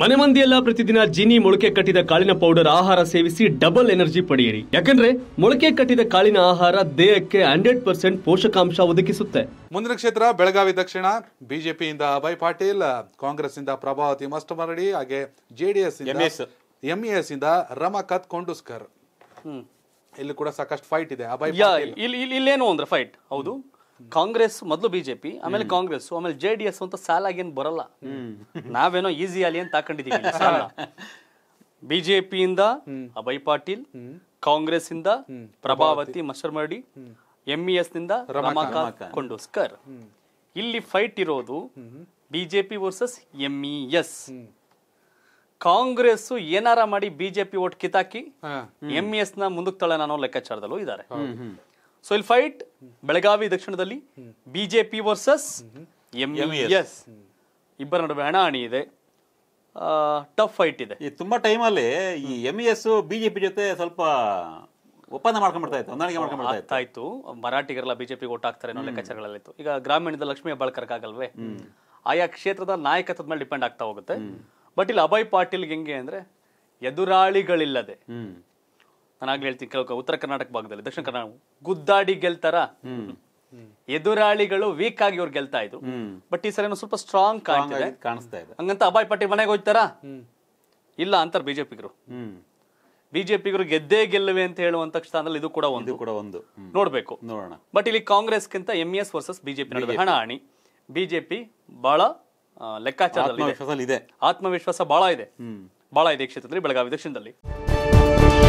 ಮನೆ ಮಂದಿಯೆಲ್ಲ ಪ್ರತಿದಿನ ಜೀನಿ ಮೊಳಕೆ ಕಟ್ಟಿದ ಕಾಳಿನ ಪೌಡರ್ ಆಹಾರ ಸೇವಿಸಿ ಡಬಲ್ ಎನರ್ಜಿ ಪಡೆಯಿರಿ ಯಾಕಂದ್ರೆ ಮೊಳಕೆ ಕಟ್ಟಿದ ಕಾಳಿನ ಆಹಾರ ದೇಹಕ್ಕೆ ಹಂಡ್ರೆಡ್ ಪರ್ಸೆಂಟ್ ಪೋಷಕಾಂಶ ಒದಗಿಸುತ್ತೆ ಮುಂದಿನ ಕ್ಷೇತ್ರ ಬೆಳಗಾವಿ ದಕ್ಷಿಣ ಬಿಜೆಪಿಯಿಂದ ಅಭಯ್ ಪಾಟೀಲ್ ಕಾಂಗ್ರೆಸ್ ಇಂದ ಪ್ರಭಾವತಿ ಮರಡಿ ಹಾಗೆ ಜೆಡಿಎಸ್ ಎಸ್ ಇಂದ ರಮಕತ್ ಕೊಂಡುಸ್ಕರ್ ಇಲ್ಲಿ ಕೂಡ ಸಾಕಷ್ಟು ಫೈಟ್ ಇದೆ ಅಭಯ್ ಇಲ್ಲೇನು ಅಂದ್ರೆ ಫೈಟ್ ಹೌದು ಕಾಂಗ್ರೆಸ್ ಮೊದಲು ಬಿಜೆಪಿ ಆಮೇಲೆ ಕಾಂಗ್ರೆಸ್ ಆಮೇಲೆ ಜೆ ಡಿ ಎಸ್ ಅಂತ ಸಾಲಾಗಿ ಏನ್ ಬರಲ್ಲ ನಾವೇನೋ ಈಸಿ ಆಲಿ ಅಂತ ತಾಕೊಂಡಿದೀವಿ ಬಿಜೆಪಿಯಿಂದ ಅಭಯ್ ಪಾಟೀಲ್ ಕಾಂಗ್ರೆಸ್ ಇಂದ ಪ್ರಭಾವತಿ ಮಶರ್ಮಡಿ ಎಸ್ e ನಿಂದ ರಮಾಕಾಂತ್ ಕೊಂಡೋಸ್ಕರ್ ಇಲ್ಲಿ ಫೈಟ್ ಇರೋದು BJP versus e S Congress ಏನಾರ ಮಾಡಿ ಬಿಜೆಪಿ ಓಟ್ ಕಿತಾಕಿ ಎಂಇಎಸ್ e ನ ಮುಂದಕ್ಕೆ ತಳನೋ ಲೆಕ್ಕಾಚಾರದಲ್ಲೂ ಇದ್ದಾರೆ ಸೊ ಇಲ್ಲಿ ಫೈಟ್ ಬೆಳಗಾವಿ ದಕ್ಷಿಣದಲ್ಲಿ ಬಿಜೆಪಿ ವರ್ಸಸ್ ಎಸ್ ಇಬ್ಬರ ನಡುವೆ ಹಣಾಹಣಿ ಇದೆ ಟಫ್ ಫೈಟ್ ಇದೆ ಈ ತುಂಬಾ ಟೈಮಲ್ಲಿ ಈ ಎಂ ಬಿಜೆಪಿ ಜೊತೆ ಸ್ವಲ್ಪ ಒಪ್ಪಂದ ಮಾಡ್ಕೊಂಡ್ಬಿಡ್ತಾ ಇತ್ತು ಹೊಂದಾಣಿಕೆ ಮಾಡ್ಕೊಂಡ್ಬಿಡ್ತಾ ಇತ್ತು ಮರಾಠಿಗರೆಲ್ಲ ಬಿಜೆಪಿಗೆ ಓಟ್ ಹಾಕ್ತಾರೆ ಅನ್ನೋ ಈಗ ಗ್ರಾಮೀಣದ ಲಕ್ಷ್ಮೀ ಆಗಲ್ವೇ ಆಯಾ ಕ್ಷೇತ್ರದ ನಾಯಕತ್ವದ ಮೇಲೆ ಡಿಪೆಂಡ್ ಆಗ್ತಾ ಹೋಗುತ್ತೆ ಬಟ್ ಇಲ್ಲಿ ಅಭಯ್ ಪಾಟೀಲ್ ಹೆಂಗೆ ಅಂದ್ರೆ ಎದುರಾಳಿಗಳಿಲ್ಲದೆ ನಾನು ಆಗ್ಲೇ ಹೇಳ್ತೀನಿ ಕೆಲವು ಉತ್ತರ ಕರ್ನಾಟಕ ಭಾಗದಲ್ಲಿ ದಕ್ಷಿಣ ಕರ್ನಾಟಕ ಗುದ್ದಾಡಿ ಗೆಲ್ತಾರ ಎದುರಾಳಿಗಳು ವೀಕ್ ಆಗಿ ಇವ್ರು ಗೆಲ್ತಾ ಇದ್ರು ಬಟ್ ಈ ಸಲ ಸ್ವಲ್ಪ ಸ್ಟ್ರಾಂಗ್ ಕಾಣ್ತಿದೆ ಕಾಣಿಸ್ತಾ ಇದೆ ಹಂಗಂತ ಅಬಾಯ್ ಪಟ್ಟಿ ಮನೆಗೆ ಹೋಗ್ತಾರ ಇಲ್ಲ ಅಂತ ಬಿಜೆಪಿಗರು ಬಿಜೆಪಿಗರು ಗೆದ್ದೇ ಗೆಲ್ಲುವೆ ಅಂತ ಹೇಳುವಂತ ಸ್ಥಾನದಲ್ಲಿ ಇದು ಕೂಡ ಒಂದು ಕೂಡ ಒಂದು ನೋಡ್ಬೇಕು ನೋಡೋಣ ಬಟ್ ಇಲ್ಲಿ ಕಾಂಗ್ರೆಸ್ಗಿಂತ M S e versus BJP ನಡುವೆ ಹಣಿ ಬಿಜೆಪಿ ಬಹಳ ಲೆಕ್ಕಾಚಾರದಲ್ಲಿ ಇದೆ ಆತ್ಮವಿಶ್ವಾಸ ಬಹಳ ಇದೆ ಬಹಳ ಇದೆ ಕ್ಷೇತ್ರದಲ್ಲಿ ಬೆಳಗಾವಿ ದಕ್ಷಿಣದಲ್ಲಿ